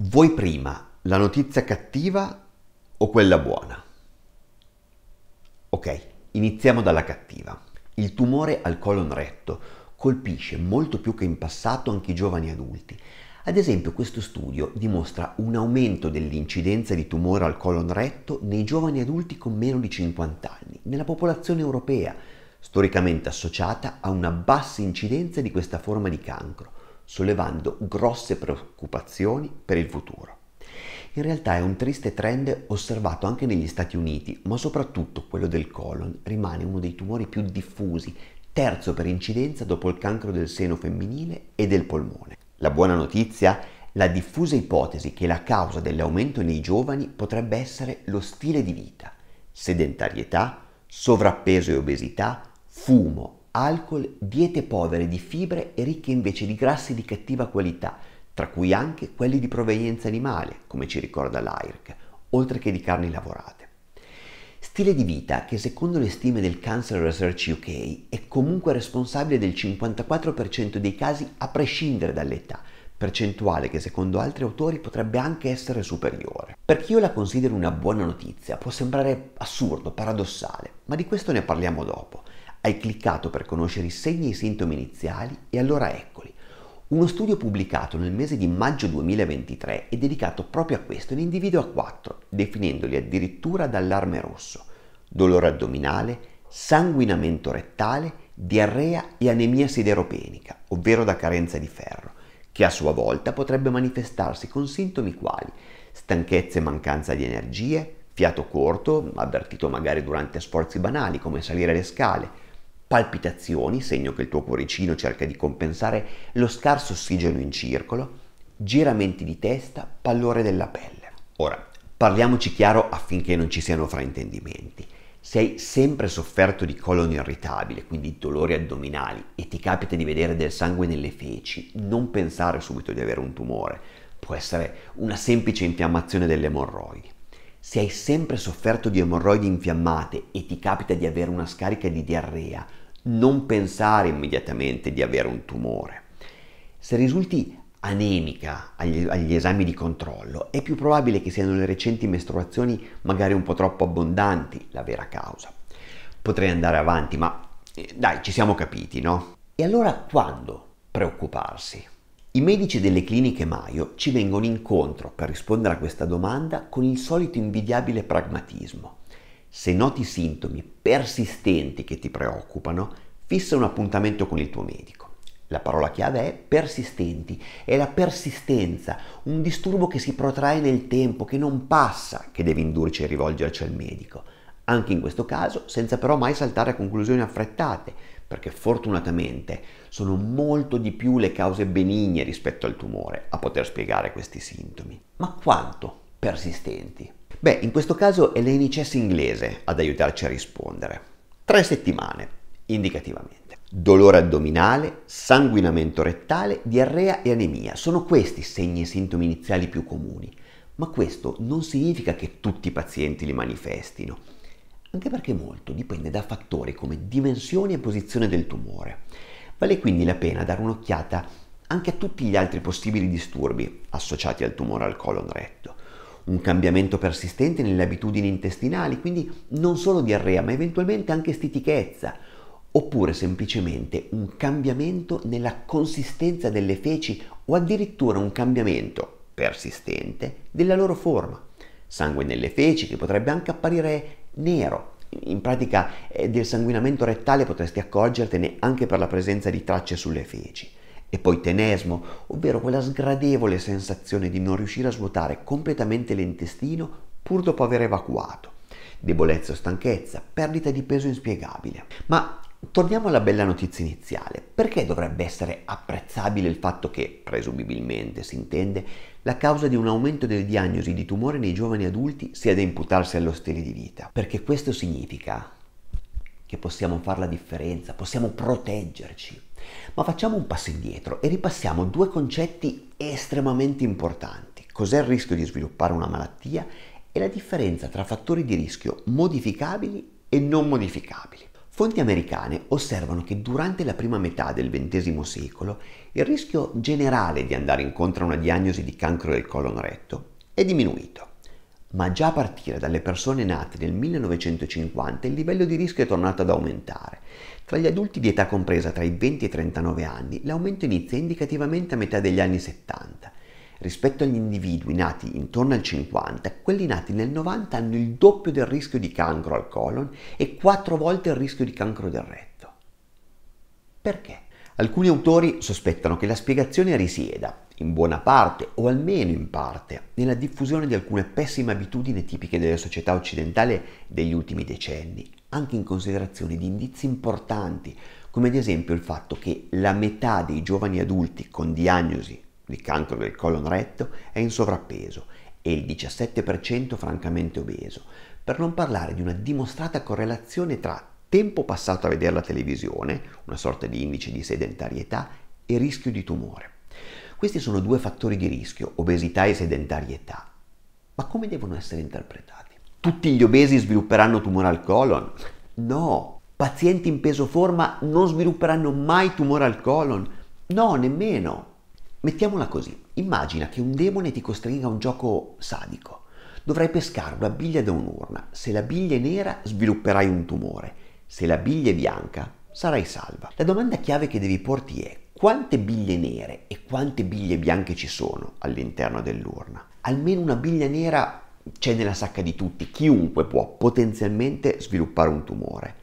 Vuoi prima la notizia cattiva o quella buona? Ok, iniziamo dalla cattiva. Il tumore al colon retto colpisce molto più che in passato anche i giovani adulti. Ad esempio questo studio dimostra un aumento dell'incidenza di tumore al colon retto nei giovani adulti con meno di 50 anni, nella popolazione europea, storicamente associata a una bassa incidenza di questa forma di cancro sollevando grosse preoccupazioni per il futuro. In realtà è un triste trend osservato anche negli Stati Uniti, ma soprattutto quello del colon rimane uno dei tumori più diffusi, terzo per incidenza dopo il cancro del seno femminile e del polmone. La buona notizia è la diffusa ipotesi che la causa dell'aumento nei giovani potrebbe essere lo stile di vita, sedentarietà, sovrappeso e obesità, fumo, alcol, diete povere di fibre e ricche invece di grassi di cattiva qualità, tra cui anche quelli di provenienza animale, come ci ricorda l'AIRC, oltre che di carni lavorate. Stile di vita che secondo le stime del Cancer Research UK è comunque responsabile del 54% dei casi a prescindere dall'età, percentuale che secondo altri autori potrebbe anche essere superiore. Per chi io la considero una buona notizia, può sembrare assurdo, paradossale, ma di questo ne parliamo dopo. Hai cliccato per conoscere i segni e i sintomi iniziali e allora eccoli. Uno studio pubblicato nel mese di maggio 2023 è dedicato proprio a questo e ne individua quattro, definendoli addirittura d'allarme rosso. Dolore addominale, sanguinamento rettale, diarrea e anemia sideropenica, ovvero da carenza di ferro, che a sua volta potrebbe manifestarsi con sintomi quali stanchezza e mancanza di energie, fiato corto, avvertito magari durante sforzi banali come salire le scale, palpitazioni, segno che il tuo cuoricino cerca di compensare lo scarso ossigeno in circolo, giramenti di testa, pallore della pelle. Ora, parliamoci chiaro affinché non ci siano fraintendimenti. Se hai sempre sofferto di colon irritabile, quindi dolori addominali, e ti capita di vedere del sangue nelle feci, non pensare subito di avere un tumore. Può essere una semplice infiammazione delle emorroidi. Se hai sempre sofferto di emorroidi infiammate e ti capita di avere una scarica di diarrea, non pensare immediatamente di avere un tumore. Se risulti anemica agli, agli, esami di controllo, è più probabile che siano le recenti mestruazioni magari un po' troppo abbondanti la vera causa. Potrei andare avanti, ma eh, dai, ci siamo capiti, no? E allora quando preoccuparsi? I medici delle cliniche Maio ci vengono incontro per rispondere a questa domanda con il solito invidiabile pragmatismo. Se noti sintomi persistenti che ti preoccupano, fissa un appuntamento con il tuo medico. La parola chiave è persistenti, è la persistenza, un disturbo che si protrae nel tempo, che non passa, che deve indurci a rivolgerci al medico. Anche in questo caso, senza però mai saltare a conclusioni affrettate, perché fortunatamente sono molto di più le cause benigne rispetto al tumore a poter spiegare questi sintomi. Ma quanto persistenti? Beh, in questo caso è l'ENICES inglese ad aiutarci a rispondere. Tre settimane, indicativamente. Dolore addominale, sanguinamento rettale, diarrea e anemia sono questi i segni e sintomi iniziali più comuni, ma questo non significa che tutti i pazienti li manifestino anche perché molto dipende da fattori come dimensioni e posizione del tumore. Vale quindi la pena dare un'occhiata anche a tutti gli altri possibili disturbi associati al tumore al colon retto. Un cambiamento persistente nelle abitudini intestinali, quindi non solo diarrea, ma eventualmente anche stitichezza, oppure semplicemente un cambiamento nella consistenza delle feci o addirittura un cambiamento persistente della loro forma. Sangue nelle feci che potrebbe anche apparire nero. In pratica eh, del sanguinamento rettale potresti accorgertene anche per la presenza di tracce sulle feci. E poi tenesmo, ovvero quella sgradevole sensazione di non riuscire a svuotare completamente l'intestino pur dopo aver evacuato. Debolezza o stanchezza, perdita di peso inspiegabile. Ma Torniamo alla bella notizia iniziale. Perché dovrebbe essere apprezzabile il fatto che, presumibilmente si intende, la causa di un aumento delle diagnosi di tumore nei giovani adulti sia da imputarsi allo stile di vita? Perché questo significa che possiamo fare la differenza, possiamo proteggerci. Ma facciamo un passo indietro e ripassiamo due concetti estremamente importanti. Cos'è il rischio di sviluppare una malattia e la differenza tra fattori di rischio modificabili e non modificabili. Fonti americane osservano che durante la prima metà del XX secolo il rischio generale di andare incontro a una diagnosi di cancro del colon retto è diminuito, ma già a partire dalle persone nate nel 1950 il livello di rischio è tornato ad aumentare. Tra gli adulti di età compresa tra i 20 e i 39 anni l'aumento inizia indicativamente a metà degli anni 70 Rispetto agli individui nati intorno al 50, quelli nati nel 90 hanno il doppio del rischio di cancro al colon e quattro volte il rischio di cancro del retto. Perché? Alcuni autori sospettano che la spiegazione risieda, in buona parte o almeno in parte, nella diffusione di alcune pessime abitudini tipiche della società occidentale degli ultimi decenni, anche in considerazione di indizi importanti, come ad esempio il fatto che la metà dei giovani adulti con diagnosi il cancro del colon retto è in sovrappeso e il 17% francamente obeso, per non parlare di una dimostrata correlazione tra tempo passato a vedere la televisione, una sorta di indice di sedentarietà, e rischio di tumore. Questi sono due fattori di rischio, obesità e sedentarietà. Ma come devono essere interpretati? Tutti gli obesi svilupperanno tumore al colon? No. Pazienti in peso forma non svilupperanno mai tumore al colon? No, nemmeno. Mettiamola così, immagina che un demone ti costringa a un gioco sadico. Dovrai pescare una biglia da un'urna. Se la biglia è nera svilupperai un tumore. Se la biglia è bianca sarai salva. La domanda chiave che devi porti è quante biglie nere e quante biglie bianche ci sono all'interno dell'urna? Almeno una biglia nera c'è nella sacca di tutti, chiunque può potenzialmente sviluppare un tumore.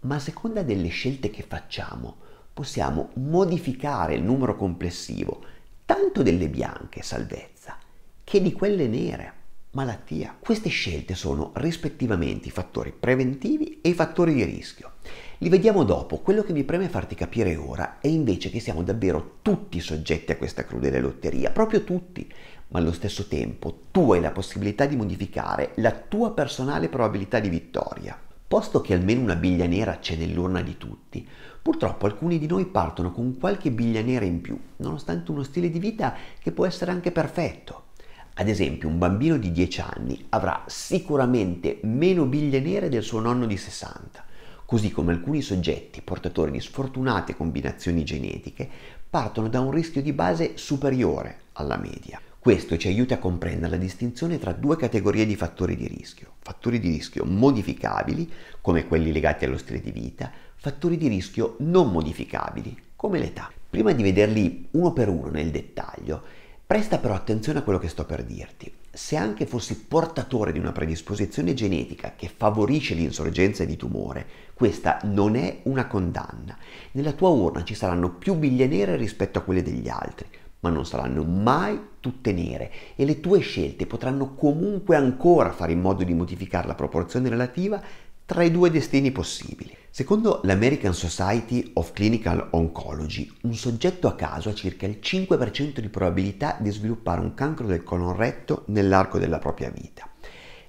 Ma a seconda delle scelte che facciamo, possiamo modificare il numero complessivo tanto delle bianche, salvezza, che di quelle nere, malattia. Queste scelte sono rispettivamente i fattori preventivi e i fattori di rischio. Li vediamo dopo, quello che mi preme farti capire ora è invece che siamo davvero tutti soggetti a questa crudele lotteria, proprio tutti, ma allo stesso tempo tu hai la possibilità di modificare la tua personale probabilità di vittoria. Posto che almeno una biglia nera c'è nell'urna di tutti, Purtroppo alcuni di noi partono con qualche biglia nera in più, nonostante uno stile di vita che può essere anche perfetto. Ad esempio, un bambino di 10 anni avrà sicuramente meno biglie nere del suo nonno di 60, così come alcuni soggetti portatori di sfortunate combinazioni genetiche partono da un rischio di base superiore alla media. Questo ci aiuta a comprendere la distinzione tra due categorie di fattori di rischio, fattori di rischio modificabili, come quelli legati allo stile di vita, fattori di rischio non modificabili, come l'età. Prima di vederli uno per uno nel dettaglio, presta però attenzione a quello che sto per dirti. Se anche fossi portatore di una predisposizione genetica che favorisce l'insorgenza di tumore, questa non è una condanna. Nella tua urna ci saranno più biglie nere rispetto a quelle degli altri, ma non saranno mai tutte nere e le tue scelte potranno comunque ancora fare in modo di modificare la proporzione relativa tra i due destini possibili. Secondo l'American Society of Clinical Oncology, un soggetto a caso ha circa il 5% di probabilità di sviluppare un cancro del colon retto nell'arco della propria vita.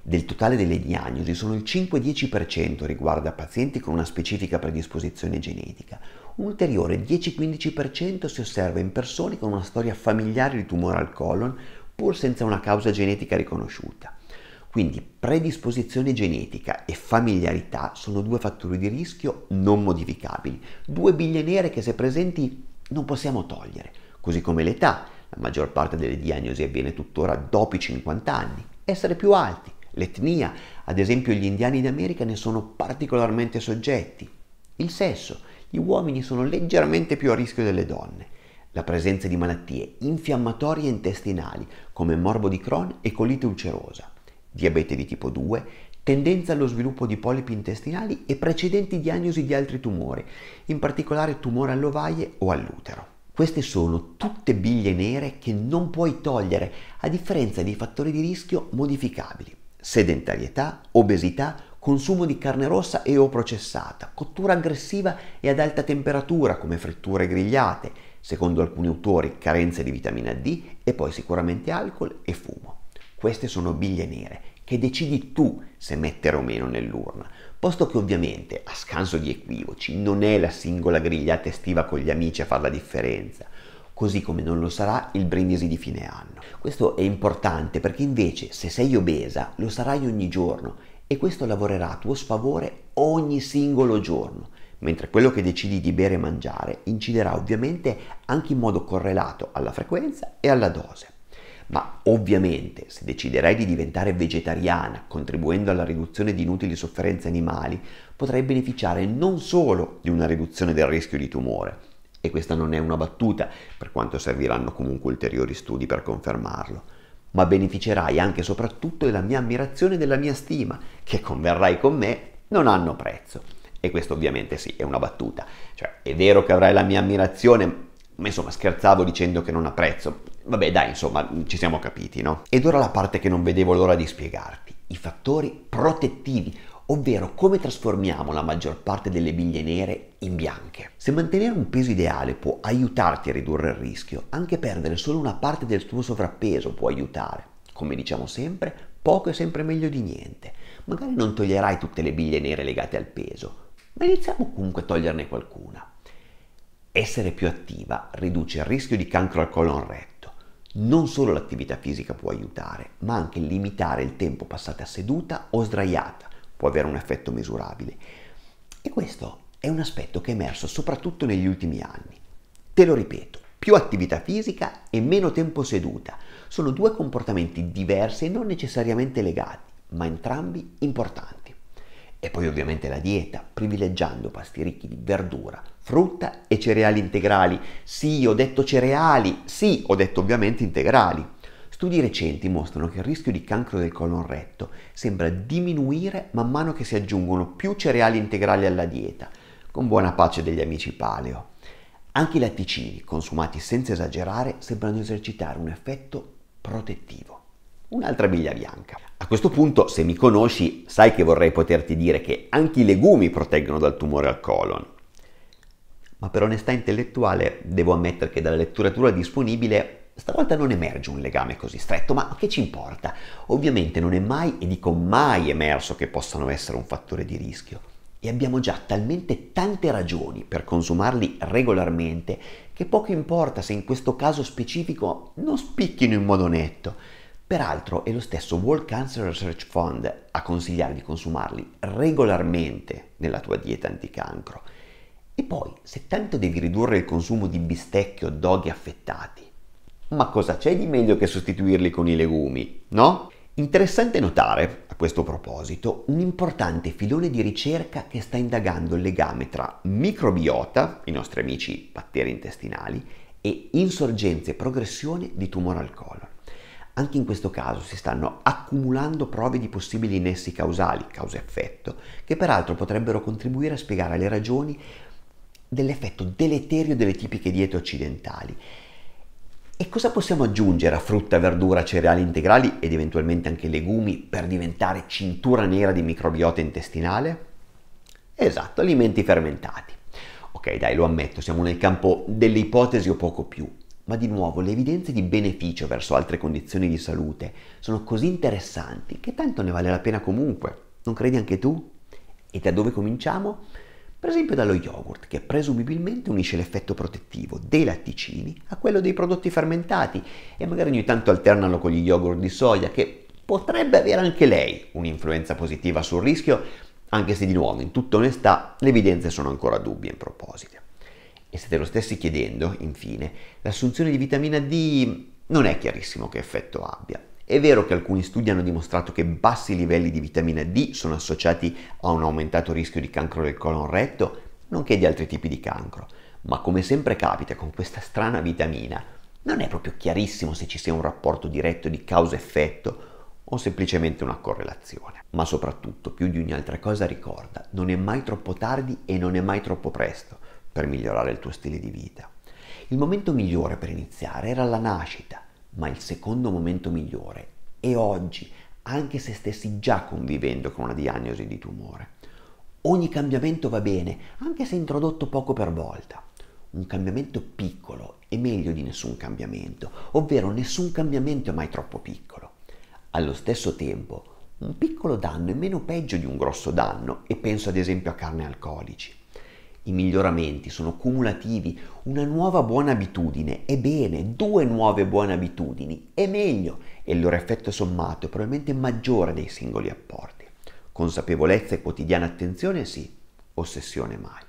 Del totale delle diagnosi solo il 5-10% riguarda pazienti con una specifica predisposizione genetica, un ulteriore 10-15% si osserva in persone con una storia familiare di tumore al colon pur senza una causa genetica riconosciuta. Quindi predisposizione genetica e familiarità sono due fattori di rischio non modificabili, due biglie nere che se presenti non possiamo togliere, così come l'età, la maggior parte delle diagnosi avviene tuttora dopo i 50 anni, essere più alti, l'etnia, ad esempio gli indiani d'America ne sono particolarmente soggetti, il sesso, gli uomini sono leggermente più a rischio delle donne, la presenza di malattie infiammatorie intestinali come morbo di Crohn e colite ulcerosa diabete di tipo 2, tendenza allo sviluppo di polipi intestinali e precedenti diagnosi di altri tumori, in particolare tumore all'ovaie o all'utero. Queste sono tutte biglie nere che non puoi togliere, a differenza dei fattori di rischio modificabili. Sedentarietà, obesità, consumo di carne rossa e o processata, cottura aggressiva e ad alta temperatura come fritture grigliate, secondo alcuni autori carenze di vitamina D e poi sicuramente alcol e fumo. Queste sono biglie nere che decidi tu se mettere o meno nell'urna, posto che ovviamente, a scanso di equivoci, non è la singola grigliata estiva con gli amici a fare la differenza, così come non lo sarà il brindisi di fine anno. Questo è importante perché invece se sei obesa lo sarai ogni giorno e questo lavorerà a tuo sfavore ogni singolo giorno, mentre quello che decidi di bere e mangiare inciderà ovviamente anche in modo correlato alla frequenza e alla dose ma ovviamente se deciderai di diventare vegetariana contribuendo alla riduzione di inutili sofferenze animali, potrai beneficiare non solo di una riduzione del rischio di tumore, e questa non è una battuta, per quanto serviranno comunque ulteriori studi per confermarlo, ma beneficerai anche e soprattutto della mia ammirazione e della mia stima, che converrai con me non hanno prezzo. E questo ovviamente sì, è una battuta. Cioè, è vero che avrai la mia ammirazione, ma insomma scherzavo dicendo che non ha prezzo. Vabbè dai, insomma, ci siamo capiti, no? Ed ora la parte che non vedevo l'ora di spiegarti, i fattori protettivi, ovvero come trasformiamo la maggior parte delle biglie nere in bianche. Se mantenere un peso ideale può aiutarti a ridurre il rischio, anche perdere solo una parte del tuo sovrappeso può aiutare. Come diciamo sempre, poco è sempre meglio di niente. Magari non toglierai tutte le biglie nere legate al peso, ma iniziamo comunque a toglierne qualcuna. Essere più attiva riduce il rischio di cancro al colon retto non solo l'attività fisica può aiutare, ma anche limitare il tempo passato a seduta o sdraiata può avere un effetto misurabile. E questo è un aspetto che è emerso soprattutto negli ultimi anni. Te lo ripeto, più attività fisica e meno tempo seduta sono due comportamenti diversi e non necessariamente legati, ma entrambi importanti. E poi ovviamente la dieta, privilegiando pasti ricchi di verdura, frutta e cereali integrali. Sì, ho detto cereali, sì, ho detto ovviamente integrali. Studi recenti mostrano che il rischio di cancro del colon retto sembra diminuire man mano che si aggiungono più cereali integrali alla dieta, con buona pace degli amici paleo. Anche i latticini, consumati senza esagerare, sembrano esercitare un effetto protettivo un'altra biglia bianca. A questo punto, se mi conosci, sai che vorrei poterti dire che anche i legumi proteggono dal tumore al colon. Ma per onestà intellettuale devo ammettere che dalla letteratura disponibile stavolta non emerge un legame così stretto, ma che ci importa? Ovviamente non è mai, e dico mai, emerso che possano essere un fattore di rischio. E abbiamo già talmente tante ragioni per consumarli regolarmente che poco importa se in questo caso specifico non spicchino in modo netto. Peraltro è lo stesso World Cancer Research Fund a consigliare di consumarli regolarmente nella tua dieta anticancro. E poi, se tanto devi ridurre il consumo di bistecchi o doghi affettati, ma cosa c'è di meglio che sostituirli con i legumi, no? Interessante notare, a questo proposito, un importante filone di ricerca che sta indagando il legame tra microbiota, i nostri amici batteri intestinali, e insorgenza e progressione di tumore al colon. Anche in questo caso si stanno accumulando prove di possibili nessi causali, causa-effetto, che peraltro potrebbero contribuire a spiegare le ragioni dell'effetto deleterio delle tipiche diete occidentali. E cosa possiamo aggiungere a frutta, verdura, cereali integrali ed eventualmente anche legumi per diventare cintura nera di microbiota intestinale? Esatto, alimenti fermentati. Ok, dai, lo ammetto, siamo nel campo delle ipotesi o poco più, ma di nuovo le evidenze di beneficio verso altre condizioni di salute sono così interessanti che tanto ne vale la pena comunque, non credi anche tu? E da dove cominciamo? Per esempio dallo yogurt, che presumibilmente unisce l'effetto protettivo dei latticini a quello dei prodotti fermentati e magari ogni tanto alternano con gli yogurt di soia, che potrebbe avere anche lei un'influenza positiva sul rischio, anche se di nuovo, in tutta onestà, le evidenze sono ancora dubbie in proposito e se te lo stessi chiedendo, infine, l'assunzione di vitamina D non è chiarissimo che effetto abbia. È vero che alcuni studi hanno dimostrato che bassi livelli di vitamina D sono associati a un aumentato rischio di cancro del colon retto, nonché di altri tipi di cancro, ma come sempre capita con questa strana vitamina, non è proprio chiarissimo se ci sia un rapporto diretto di causa-effetto o semplicemente una correlazione. Ma soprattutto, più di ogni altra cosa ricorda, non è mai troppo tardi e non è mai troppo presto per migliorare il tuo stile di vita. Il momento migliore per iniziare era la nascita, ma il secondo momento migliore è oggi, anche se stessi già convivendo con una diagnosi di tumore. Ogni cambiamento va bene, anche se introdotto poco per volta. Un cambiamento piccolo è meglio di nessun cambiamento, ovvero nessun cambiamento è mai troppo piccolo. Allo stesso tempo, un piccolo danno è meno peggio di un grosso danno e penso ad esempio a carne alcolici. I miglioramenti sono cumulativi, una nuova buona abitudine è bene, due nuove buone abitudini è meglio e il loro effetto sommato è probabilmente maggiore dei singoli apporti. Consapevolezza e quotidiana attenzione sì, ossessione mai.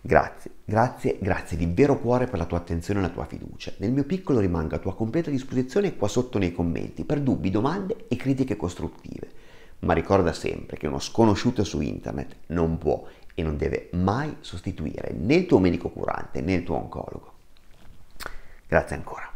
Grazie, grazie, grazie di vero cuore per la tua attenzione e la tua fiducia. Nel mio piccolo rimango a tua completa disposizione qua sotto nei commenti per dubbi, domande e critiche costruttive ma ricorda sempre che uno sconosciuto su internet non può e non deve mai sostituire né il tuo medico curante né il tuo oncologo. Grazie ancora.